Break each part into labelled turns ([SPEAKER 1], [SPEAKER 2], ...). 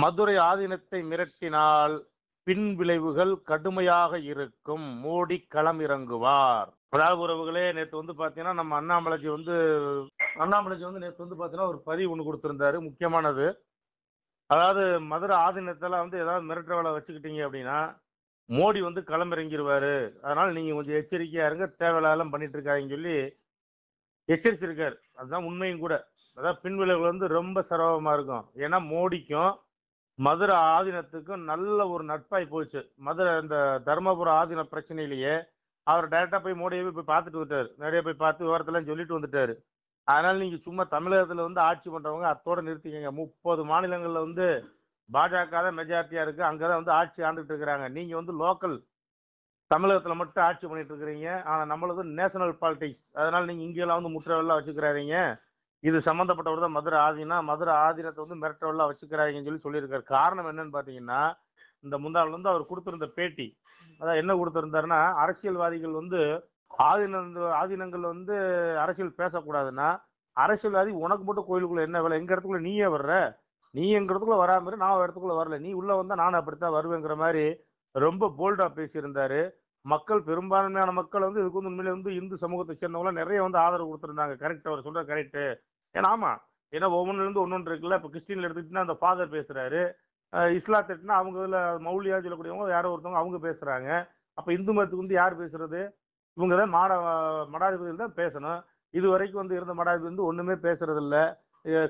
[SPEAKER 1] மதுரை ஆதீனத்தை மிரட்டினால் பின் விளைவுகள் கடுமையாக இருக்கும் மோடி களமிறங்குவார் அதாவது உறவுகளே நேற்று வந்து பாத்தீங்கன்னா நம்ம அண்ணாமலைஜி வந்து அண்ணாமலைஜி வந்து நேற்று வந்து பார்த்தீங்கன்னா ஒரு பதிவு ஒன்று கொடுத்துருந்தாரு முக்கியமானது அதாவது மதுரை ஆதீனத்தில் வந்து ஏதாவது மிரட்ட வேலை வச்சுக்கிட்டீங்க அப்படின்னா மோடி வந்து களமிறங்கிடுவாரு அதனால நீங்கள் கொஞ்சம் எச்சரிக்கையாக இருங்க தேவையில்லாம பண்ணிட்டு இருக்காங்கன்னு சொல்லி எச்சரிச்சிருக்காரு அதுதான் உண்மையும் கூட அதான் பின்விளைவுகள் வந்து ரொம்ப சிரமமாக இருக்கும் ஏன்னா மோடிக்கும் மதுரை ஆதீனத்துக்கும் நல்ல ஒரு நட்பாய் போச்சு மதுரை இந்த தர்மபுர ஆதீன பிரச்சனையிலேயே அவர் டைரக்டா போய் மோடியை போய் பார்த்துட்டு வந்துட்டாரு நிறைய போய் பார்த்து விவரத்தெல்லாம் சொல்லிட்டு வந்துட்டாரு அதனால நீங்க சும்மா தமிழகத்துல வந்து ஆட்சி பண்றவங்க அத்தோட நிறுத்திக்கங்க முப்பது மாநிலங்கள்ல வந்து பாஜக தான் மெஜாரிட்டியா இருக்கு அங்கதான் வந்து ஆட்சி ஆண்டுகிட்டு இருக்கிறாங்க நீங்க வந்து லோக்கல் தமிழகத்துல மட்டும் ஆட்சி பண்ணிட்டு இருக்கிறீங்க ஆனா நம்மளது நேஷனல் பாலிடிக்ஸ் அதனால நீங்க இங்கெல்லாம் வந்து முற்றவெல்லாம் வச்சுக்கிறாதீங்க இது சம்மந்தப்பட்டவர் தான் மதுரை ஆதினா மதுரை ஆதீனத்தை வந்து மிரட்டவெல்லாம் வச்சுக்கிறாங்கன்னு சொல்லி சொல்லியிருக்காரு காரணம் என்னன்னு பார்த்தீங்கன்னா இந்த முந்தாள் வந்து அவர் கொடுத்துருந்த பேட்டி அதான் என்ன கொடுத்துருந்தாருன்னா அரசியல்வாதிகள் வந்து ஆதீன ஆதீனங்கள் வந்து அரசியல் பேசக்கூடாதுன்னா அரசியல்வாதி உனக்கு மட்டும் கோயிலுக்குள்ள என்ன வேலை எங்க இடத்துக்குள்ள நீயே வர்ற நீ எங்க இடத்துக்குள்ள வராம நான் இடத்துக்குள்ள வரல நீ உள்ள வந்தா நான் அப்படித்தான் வருவேங்கிற மாதிரி ரொம்ப போல்டா பேசியிருந்தாரு மக்கள் பெரும்பான்மையான மக்கள் வந்து இதுக்கு வந்து உண்மையிலே வந்து இந்து சமூகத்தை சேர்ந்தவங்களாம் நிறைய வந்து ஆதரவு கொடுத்துருந்தாங்க கரெக்ட் அவர் சொல்ற கரெக்ட் ஏன்னா ஆமா ஏன்னா ஒவ்வொன்றுலேருந்து ஒன்று ஒன்று இருக்குல்ல இப்போ கிறிஸ்டின்ல எடுத்துக்கிட்டா அந்த ஃபாதர் பேசுறாரு இஸ்லாத்தை அவங்க இதில் மௌலியா சொல்லக்கூடியவங்க யாரோ ஒருத்தவங்க அவங்க பேசுறாங்க அப்போ இந்து மதத்துக்கு வந்து யார் பேசுறது இவங்க தான் மாட மடாதிபதிகள் தான் பேசணும் இது வரைக்கும் வந்து இருந்த மடாதிபதி வந்து ஒன்றுமே பேசுறதில்ல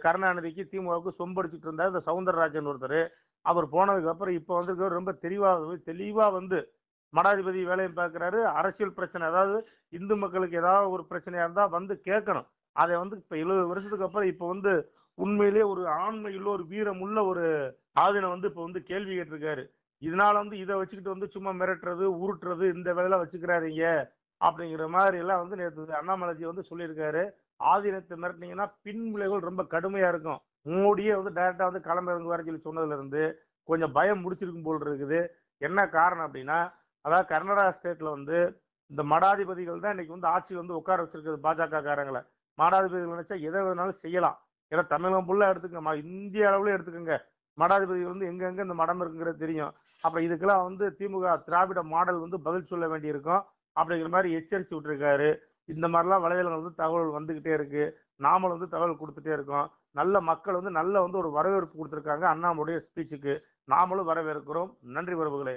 [SPEAKER 1] கருணாநிதிக்கு திமுகவுக்கு சொம்படிச்சுட்டு இருந்தார் இந்த சவுந்தரராஜன் ஒருத்தர் அவர் போனதுக்கு அப்புறம் இப்போ வந்து ரொம்ப தெளிவாக தெளிவாக வந்து மடாதிபதி வேலையும் பார்க்குறாரு அரசியல் பிரச்சனை அதாவது இந்து மக்களுக்கு ஏதாவது ஒரு பிரச்சனையாக இருந்தால் வந்து கேட்கணும் அதை வந்து இப்ப எழுபது வருஷத்துக்கு அப்புறம் இப்ப வந்து உண்மையிலேயே ஒரு ஆண்மையுள்ள ஒரு வீரமுள்ள ஒரு ஆதினை வந்து இப்ப வந்து கேள்வி கேட்டிருக்காரு இதனால வந்து இதை வச்சுக்கிட்டு வந்து சும்மா மிரட்டுறது உருட்டுறது இந்த வேலை வச்சுக்கிறாதீங்க அப்படிங்கிற மாதிரி எல்லாம் வந்து நேற்று அண்ணாமலைஜி வந்து சொல்லியிருக்காரு ஆதீனத்தை மிரட்டினீங்கன்னா பின் விளைவுகள் ரொம்ப கடுமையா இருக்கும் மோடியே வந்து டைரக்டா வந்து களமிறங்கு வர சொல்லி சொன்னதுல இருந்து கொஞ்சம் பயம் முடிச்சிருக்கும் போல் இருக்குது என்ன காரணம் அப்படின்னா அதாவது கர்நாடகா ஸ்டேட்ல வந்து இந்த மடாதிபதிகள் தான் இன்னைக்கு வந்து ஆட்சி வந்து உட்கார வச்சிருக்கிறது பாஜக காரங்களை மாடாதிபதிகள் நினைச்சா எதை வேணாலும் செய்யலாம் ஏன்னா தமிழகம் ஃபுல்லாக எடுத்துக்கங்க இந்திய அளவுல எடுத்துக்கோங்க மடாதிபதிகள் வந்து எங்க இந்த மடம் இருக்குங்கிறது தெரியும் அப்ப இதுக்கெல்லாம் வந்து திமுக திராவிட மாடல் வந்து பதில் சொல்ல வேண்டியிருக்கும் அப்படிங்கிற மாதிரி எச்சரித்து விட்டுருக்காரு இந்த மாதிரிலாம் வலைதளங்கள் வந்து தகவல் வந்துக்கிட்டே இருக்கு நாமளும் வந்து தகவல் கொடுத்துட்டே இருக்கோம் நல்ல மக்கள் வந்து நல்ல வந்து ஒரு வரவேற்பு கொடுத்துருக்காங்க அண்ணாமுடைய ஸ்பீச்சுக்கு நாமளும் வரவேற்கிறோம் நன்றி உறவுகளே